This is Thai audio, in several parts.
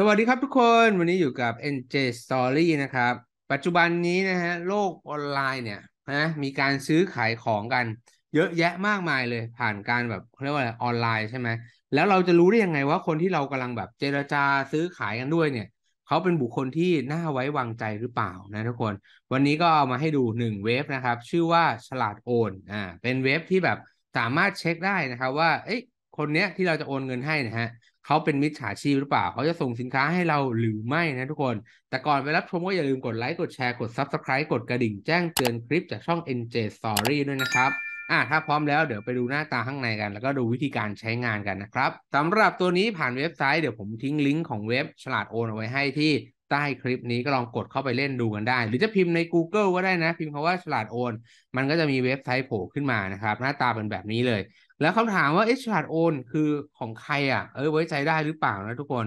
สวัสดีครับทุกคนวันนี้อยู่กับ NJ Story นะครับ ปัจจุบันนี้นะฮะโลกออนไลน์เนี่ยนะมีการซื้อขายของกันเยอะแยะมากมายเลยผ่านการแบบเรียกว่าอะไรออนไลน์ใช่ไหม แล้วเราจะรู้ได้ยังไงว่าคนที่เรากำลังแบบเจรจาซื้อขายกันด้วยเนี่ย เขาเป็นบุคคลที่น่าไว้วางใจหรือเปล่านะทุกคน วันนี้ก็เอามาให้ดูหนึ่งเว็บนะครับชื่อว่าฉลาดโอนอ่าเป็นเว็บที่แบบสามารถเช็คได้นะครับ ว่าเอ้ยคนเนี้ยที่เราจะโอนเงินให้นะฮะเขาเป็นมิจฉาชีพหรือเปล่า เขาจะส่งสินค้าให้เราหรือไม่นะทุกคน แต่ก่อนไปรับชมก็อย่าลืมกดไลค์ กดแชร์ กด Subscribe กดกระดิ่งแจ้งเตือนคลิปจากช่อง NJ Story ด้วยนะครับอ่ะถ้าพร้อมแล้วเดี๋ยวไปดูหน้าตาข้างในกัน แล้วก็ดูวิธีการใช้งานกันนะครับ สำหรับตัวนี้ผ่านเว็บไซต์เดี๋ยวผมทิ้งลิงก์ของเว็บฉลาดโอนเอาไว้ให้ที่ใต้คลิปนี้ก็ลองกดเข้าไปเล่นดูกันได้ หรือจะพิมพ์ใน Google ก็ได้นะ พิมพ์คาว่าฉลาดโอน มันก็จะมีเว็บไซต์โผล่ขึ้นมานะครับ หน้าตาเป็นแบบนี้เลย แล้วคำถามว่าเอฉลาดโอนคือของใครอะ่ะเออไว้ใจได้หรือเปล่านะทุกคน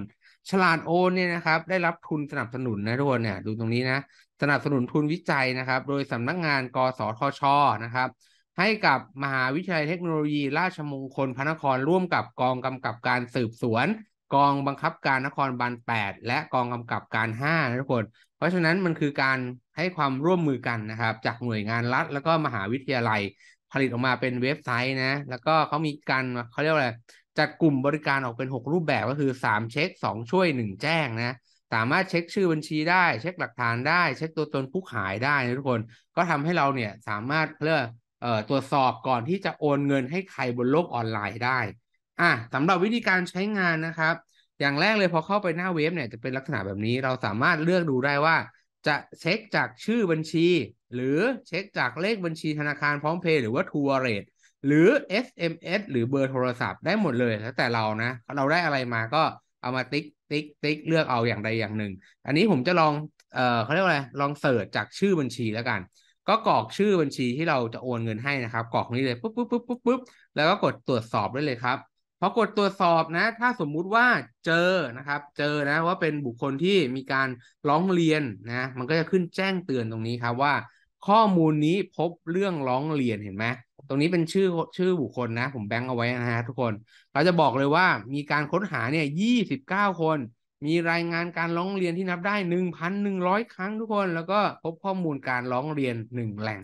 ฉลาดโอนเนี่ยนะครับได้รับทุนสนับสนุนนะทุกคนเนี่ย ดูตรงนี้นะสนับสนุนทุนวิจัยนะครับ โดยสำนักงานกสทชนะครับ ให้กับมหาวิทยาลัยเทคโนโลยี ราชมงคลพระนครร่วมกับกองกำกับการสืบสวนกองบังคับการนครบาล8และกองกำกับการ 5นะทุกคน เพราะฉะนั้นมันคือการให้ความร่วมมือกันนะครับจากหน่วยงานรัฐ แล้วก็มหาวิทยาลัยผลิตออกมาเป็นเว็บไซต์นะแล้วก็เขามีการเขาเรียกว่าอะไรจัดกลุ่มบริการออกเป็น 6 รูปแบบก็คือ 3 เช็ค 2 ช่วย 1 แจ้งนะสามารถเช็คชื่อบัญชีได้เช็คหลักฐานได้เช็คตัวตนผู้ขายได้นะทุกคนก็ทำให้เราเนี่ยสามารถเพื่อตรวจสอบก่อนที่จะโอนเงินให้ใครบนโลกออนไลน์ได้่ะสำหรับวิธีการใช้งานนะครับ อย่างแรกเลยพอเข้าไปหน้าเว็บเนี่ยจะเป็นลักษณะแบบนี้เราสามารถเลือกดูได้ว่า จะเช็คจากชื่อบัญชี หรือเช็คจากเลขบัญชีธนาคารพร้อมเพย์ หรือว่าทัวร์เรทหรือ SMS หรือเบอร์โทรศัพท์ ได้หมดเลยแล้วแต่เรานะเราได้อะไรมาก็เอามาติ๊กติ๊ก ติ๊ก เลือกเอาอย่างใดอย่างหนึ่ง อันนี้ผมจะลองเออเขาเรียกว่าอะไรลองเสิร์ชจากชื่อบัญชีแล้วกัน ก็กรอกชื่อบัญชีที่เราจะโอนเงินให้นะครับกรอกนี้เลยปุ๊บปุ๊บปุ๊บปุ๊บปุ๊บแล้วก็กดตรวจสอบได้เลยครับพอกดตรวจสอบนะถ้าสมมุติว่าเจอนะครับ เจอนะว่าเป็นบุคคลที่มีการร้องเรียนนะมันก็จะขึ้นแจ้งเตือนตรงนี้ครับว่าข้อมูลนี้พบเรื่องร้องเรียนเห็นไหมตรงนี้เป็นชื่อชื่อบุคคลนะผมแบงค์เอาไว้นะฮะทุกคนเราจะบอกเลยว่ามีการค้นหาเนี่ยยี่สิบเก้าคน มีรายงานการร้องเรียนที่นับได้หนึ่งพันหนึ่งร้อยครั้งทุกคน แล้วก็พบข้อมูลการร้องเรียนหนึ่งแหล่ง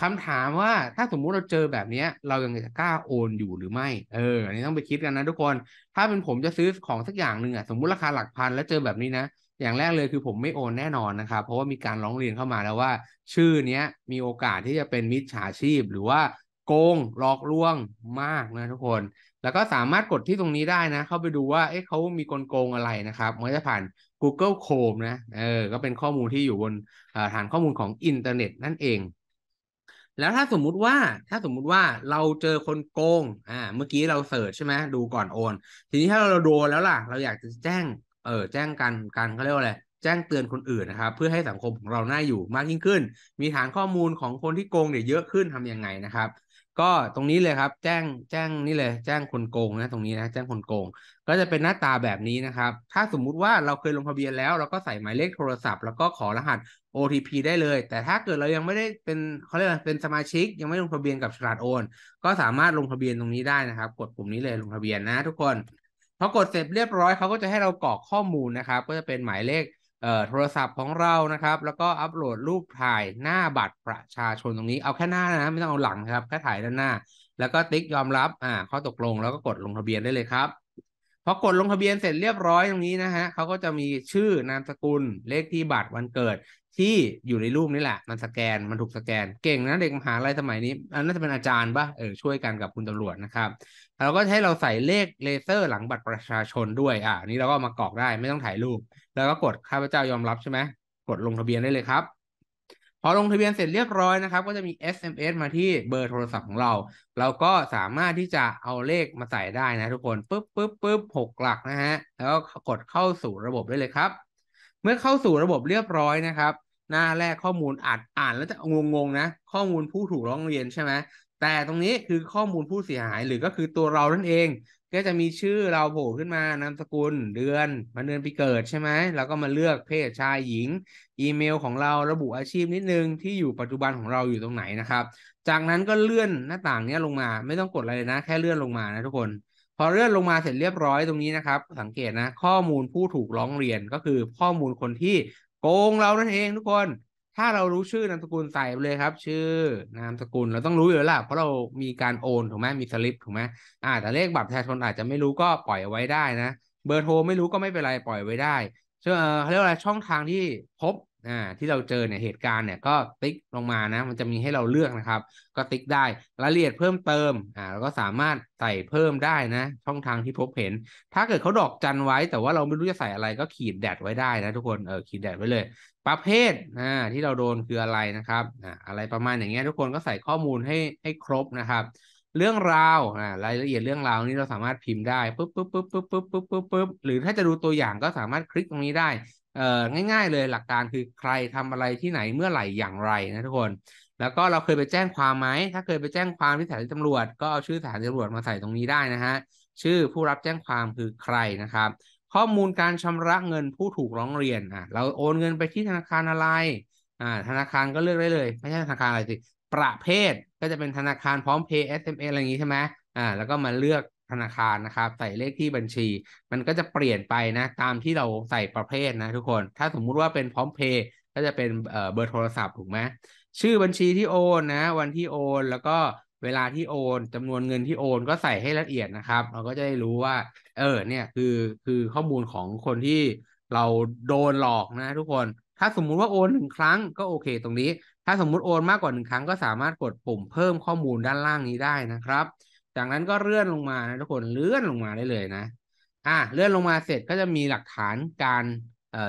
คำถามว่าถ้าสมมุติเราเจอแบบนี้เรายังจะกล้าโอน อยู่หรือไม่ เอออันนี้ต้องไปคิดกันนะทุกคน ถ้าเป็นผมจะซื้อของสักอย่างหนึ่งอ่ะสมมุติราคาหลักพันแล้วเจอแบบนี้นะอย่างแรกเลยคือผมไม่โอนแน่นอนนะครับเพราะว่ามีการร้องเรียนเข้ามาแล้วว่า ชื่อเนี้ยมีโอกาสที่จะเป็นมิจฉาชีพ หรือว่าโกงหลอกลวงมากนะทุกคน แล้วก็สามารถกดที่ตรงนี้ได้นะเข้าไปดูว่าเอ๊ะเขามีกลโกงอะไรนะครับมันจะผ่าน Google Chrome นะเออ ก็เป็นข้อมูลที่อยู่บนฐานข้อมูลของอินเทอร์เน็ตนั่นเองแล้วถ้าสมมุติว่าถ้าสมมุติว่าเราเจอคนโกง อ่า เมื่อกี้เราเสิร์ชใช่ไหมดูก่อนโอน ทีนี้ถ้าเราโดนแล้วล่ะ เราอยากจะแจ้ง เออแจ้งการการเขาเรียกว่าอะไรแจ้งเตือนคนอื่นนะครับเพื่อให้สังคมของเราหน้าอยู่มากยิ่งขึ้น มีฐานข้อมูลของคนที่โกงเนี่ยเยอะขึ้นทํำยังไงนะครับก็ตรงนี้เลยครับแจ้งแจ้งนี่เลย แจ้งคนโกงนะตรงนี้นะแจ้งคนโกง ก็จะเป็นหน้าตาแบบนี้นะครับถ้าสมมุติว่าเราเคยลงทะเบียนแล้ว เราก็ใส่หมายเลขโทรศัพท์ แล้วก็ขอรหัส OTP ได้เลย แต่ถ้าเกิดเรายังไม่ได้เป็นเขาเรียกว่าเป็นสมาชิกยังไม่ลงทะเบียนกับฉลาดโอนก็สามารถลงทะเบียนตรงนี้ได้นะครับ กดปุ่มนี้เลยลงทะเบียนนะทุกคนพอกดเสร็จเรียบร้อยเขาก็จะให้เรากรอกข้อมูลนะครับก็จะเป็นหมายเลขโทรศัพท์ของเรา นะครับ แล้วก็อัปโหลดรูปถ่ายหน้าบัตรประชาชนตรงนี้ เอาแค่หน้านะ ไม่ต้องเอาหลังครับแค่ถ่ายด้านหน้า แล้วก็ติ๊กยอมรับอ่าข้อตกลงแล้วก็กดลงทะเบียนได้เลยครับ พอกดลงทะเบียนเสร็จเรียบร้อยตรงนี้นะฮะเขาก็จะมีชื่อ นามสกุล เลขที่บัตรวันเกิดที่อยู่ในรูปนี่แหละมันสแกนมันถูกสแกน เก่งนะเด็กมหาลัยสมัยนี้อันน่าจะเป็นอาจารย์ปะเออช่วยกันกับคุณตำรวจนะครับเราก็ให้เราใส่เลขเลเซอร์หลังบัตรประชาชนด้วยอ่านี้เราก็มากรอกได้ไม่ต้องถ่ายรูป แล้วก็กดข้าพเจ้ายอมรับใช่ไหมกดลงทะเบียนได้เลยครับ พอลงทะเบียนเสร็จเรียบร้อยนะครับ ก็จะมี SMS มาที่เบอร์โทรศัพท์ของเรา เราก็สามารถที่จะเอาเลขมาใส่ได้นะทุกคนปุ๊บปุ๊บปุ๊บหกหลักนะฮะแล้วก็กดเข้าสู่ระบบได้เลยครับเมื่อเข้าสู่ระบบเรียบร้อยนะครับ หน้าแรกข้อมูลอาจอ่านแล้วจะงงๆนะ ข้อมูลผู้ถูกร้องเรียนใช่ไหมแต่ตรงนี้คือข้อมูลผู้เสียหายหรือก็คือตัวเรานั่นเอง ก็จะมีชื่อเราโผล่ขึ้นมานามสกุล เดือนมาเดือนปีเกิดใช่ไหมแล้วก็มาเลือกเพศชายหญิง อีเมลของเราระบุอาชีพนิดนึงที่อยู่ปัจจุบันของเราอยู่ตรงไหนนะครับ จากนั้นก็เลื่อนหน้าต่างนี้ลงมา ไม่ต้องกดอะไรนะ แค่เลื่อนลงมานะทุกคนพอเลื่อนลงมาเสร็จเรียบร้อยตรงนี้นะครับสังเกตนะ ข้อมูลผู้ถูกร้องเรียนก็คือข้อมูลคนที่โกงเรานั่นเองทุกคน ถ้าเรารู้ชื่อนามสกุลใส่ไปเลยครับ ชื่อนามสกุลเราต้องรู้อยู่แล้วล่ะเพราะเรามีการโอนถูกไหมมีสลิปถูกไหมอ่า แต่เลขบัตรประชาชนอาจจะไม่รู้ก็ปล่อยไว้ได้นะเบอร์โทรไม่รู้ก็ไม่เป็นไรปล่อยไว้ได้เชื่อเขาเรียกว่าช่องทางที่พบอ่าที่เราเจอเนี่ยเหตุการณ์เนี่ยก็ติ๊กลงมานะ มันจะมีให้เราเลือกนะครับ ก็ติ๊กได้รายละเอียดเพิ่มเติมอ่าเราก็สามารถใส่เพิ่มได้นะช่องทางที่พบเห็น ถ้าเกิดเขาดอกจันไว้ แต่ว่าเราไม่รู้จะใส่อะไรก็ขีดแดดไว้ได้นะทุกคนเออขีดแดดไว้เลย ประเภทอ่าที่เราโดนคืออะไรนะครับอ่าอะไรประมาณอย่างเงี้ยทุกคนก็ใส่ข้อมูลให้ให้ครบนะครับ เรื่องราวอ่ารายละเอียดเรื่องราวนี้เราสามารถพิมพ์ได้ปุ๊บปุ๊บปุ๊บปุ๊บปุ๊บปุ๊บปุ๊บหรือถ้าจะดูตัวอย่างก็สามารถคลิกตรงนี้ได้เอ่อง่ายๆเลยหลักการคือใครทำอะไรที่ไหนเมื่อไหร่อย่างไรนะทุกคน แล้วก็เราเคยไปแจ้งความไหมถ้าเคยไปแจ้งความที่สถานีตำรวจ ก็เอาชื่อสถานีตำรวจมาใส่ตรงนี้ได้นะฮะชื่อผู้รับแจ้งความคือใครนะครับ ข้อมูลการชำระเงินผู้ถูกร้องเรียนอ่ะเราโอนเงินไปที่ธนาคารอะไรอ่าธนาคารก็เลือกได้เลยไม่ใช่ธนาคารอะไรสิประเภทก็จะเป็นธนาคารพร้อมเพย์เอสเอ็มเออะไรอย่างนี้ใช่ไหมอ่าแล้วก็มาเลือกธนาคารนะครับ ใส่เลขที่บัญชี มันก็จะเปลี่ยนไปนะตามที่เราใส่ประเภทนะ ทุกคน ถ้าสมมุติว่าเป็นพร้อมเพย์ก็จะเป็นเบอร์โทรศัพท์ถูกไหมชื่อบัญชีที่โอนนะ วันที่โอน แล้วก็เวลาที่โอน จำนวนเงินที่โอน ก็ใส่ให้ละเอียดนะครับ เราก็จะได้รู้ว่าเออเนี่ยคือคือข้อมูลของคนที่เราโดนหลอกนะ ทุกคนถ้าสมมุติว่าโอนหนึ่งครั้งก็โอเค ตรงนี้ ถ้าสมมุติโอนมากกว่าหนึ่งครั้งก็สามารถกดปุ่มเพิ่มข้อมูลด้านล่างนี้ได้นะครับจากนั้นก็เลื่อนลงมานะทุกคนเลื่อนลงมาได้เลยนะอ่ะเลื่อนลงมาเสร็จก็จะมีหลักฐานการ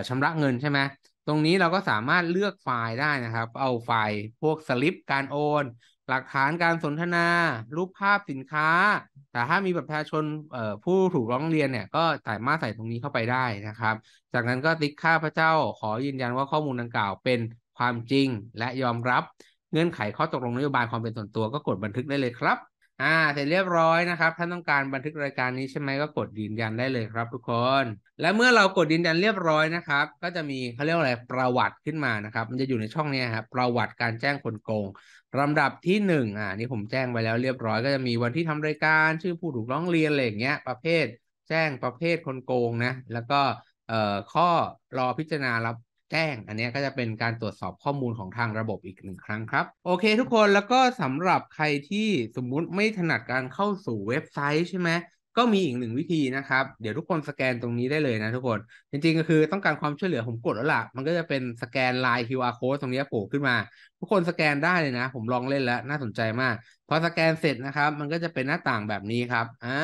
ชำระเงินใช่ไหมตรงนี้เราก็สามารถเลือกไฟล์ได้นะครับ เอาไฟล์พวกสลิป การโอน หลักฐานการสนทนา รูปภาพสินค้า แต่ถ้ามีบัตรประชาชนผู้ถูกร้องเรียนเนี่ย ก็สามารถใส่ตรงนี้เข้าไปได้นะครับ จากนั้นก็ติ๊กค่าพระเจ้าขอยืนยันว่าข้อมูลดังกล่าวเป็นความจริงและยอมรับเงื่อนไขข้อตกลงนโยบายความเป็นส่วนตัวก็กดบันทึกได้เลยครับอ่าเสร็จเรียบร้อยนะครับท่านต้องการบันทึกรายการนี้ใช่ไหมก็กดยืนยันได้เลยครับทุกคน และเมื่อเรากดยืนยันเรียบร้อยนะครับ ก็จะมีเขาเรียกอะไรประวัติขึ้นมานะครับ มันจะอยู่ในช่องนี้ครับประวัติการแจ้งคนโกงลำดับที่หนึ่งอ่านี่ผมแจ้งไปแล้วเรียบร้อย ก็จะมีวันที่ทำรายการชื่อผู้ถูกร้องเรียนอะไรอย่างเงี้ยประเภทแจ้งประเภทคนโกงนะแล้วก็เอ่อข้อรอพิจารณารับแจ้งอันนี้ก็จะเป็นการตรวจสอบข้อมูลของทางระบบอีกหนึ่งครั้งครับ โอเคทุกคนแล้วก็สำหรับใครที่สมมุติไม่ถนัดการเข้าสู่เว็บไซต์ใช่ไหมก็มีอีกหนึ่งวิธีนะครับ เดี๋ยวทุกคนสแกนตรงนี้ได้เลยนะทุกคน จริงๆ ก็คือต้องการความช่วยเหลือผมกดแล้วล่ะ มันก็จะเป็นสแกนลาย QR code ตรงนี้โผล่ขึ้นมา ทุกคนสแกนได้เลยนะ ผมลองเล่นแล้วน่าสนใจมากพอสแกนเสร็จนะครับมันก็จะเป็นหน้าต่างแบบนี้ครับอ่า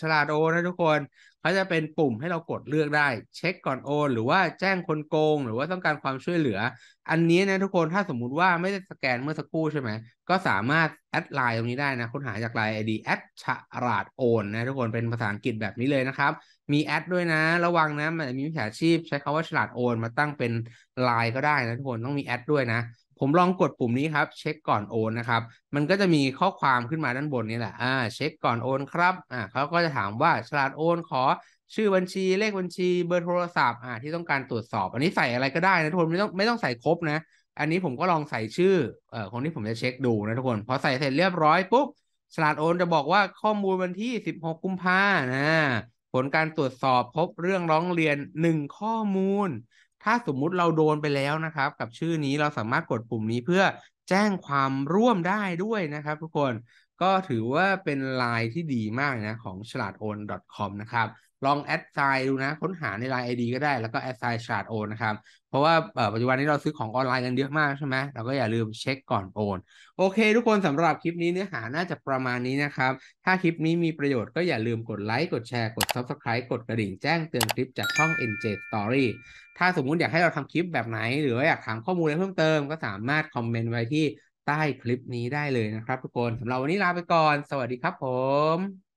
ฉลาดโอนะทุกคนเขาจะเป็นปุ่มให้เรากดเลือกได้ เช็คก่อนโอน หรือว่าแจ้งคนโกง หรือว่าต้องการความช่วยเหลือ อันนี้นะทุกคนถ้าสมมุติว่าไม่ได้สแกนเมื่อสักครู่ใช่ไหม ก็สามารถแอดไลน์ตรงนี้ได้นะค้นหาจากไลน์ ID แอดฉลาดโอนนะทุกคนเป็นภาษาอังกฤษแบบนี้เลยนะครับ มีแอดด้วยนะระวังนะมันมีมิจฉาชีพใช้คาว่าฉลาดโอนมาตั้งเป็นไลน์ก็ได้นะทุกคนต้องมีแอดด้วยนะผมลองกดปุ่มนี้ครับเช็คก่อนโอนนะครับมันก็จะมีข้อความขึ้นมาด้านบนนี้แหละอ่าเช็คก่อนโอนครับอ่าเขาก็จะถามว่าฉลาดโอน ขอชื่อบัญชีเลขบัญชีเบอร์โทรศัพท์อ่าที่ต้องการตรวจสอบอันนี้ใส่อะไรก็ได้นะทุกคนไม่ต้องไม่ต้องใส่ครบนะอันนี้ผมก็ลองใส่ชื่อเอ่อคนที่ผมจะเช็ค ดูนะทุกคนพอใส่เสร็จเรียบร้อยปุ๊บฉลาดโอนจะบอกว่าข้อมูลวันที่ 16 กุมภานะผลการตรวจสอบพบเรื่องร้องเรียน1ข้อมูลถ้าสมมุติเราโดนไปแล้วนะครับ กับชื่อนี้เราสามารถกดปุ่มนี้เพื่อแจ้งความร่วมได้ด้วยนะครับทุกคนก็ถือว่าเป็นไลน์ที่ดีมากนะของฉลาดโอน .com นะครับลองแอดไซน์ดูนะ ค้นหาในลน์ไอดีก็ได้ แล้วก็แอดไซน์ชาร์ตโอนนะครับเพราะว่าปัจจุบันนี้เราซื้อของออนไลน์กันเยอะมากใช่ไหมเราก็อย่าลืมเช็คก่อนโอนโอเค ทุกคนสำหรับคลิปนี้เนื้อหาน่าจะประมาณนี้นะครับ ถ้าคลิปนี้มีประโยชน์ก็อย่าลืมกดไลค์กดแชร์กด Subscribe กดกระดิ่งแจ้งเตือนคลิปจากช่อง NJ Story ถ้าสมมุติอยากให้เราทำคลิปแบบไหนหรืออยากถามข้อมูลอะไรเพิ่มเติมก็สามารถคอมเมนต์ไว้ที่ใต้คลิปนี้ได้เลยนะครับทุกคนสำหรับวันนี้ลาไปก่อนสวัสดีครับผม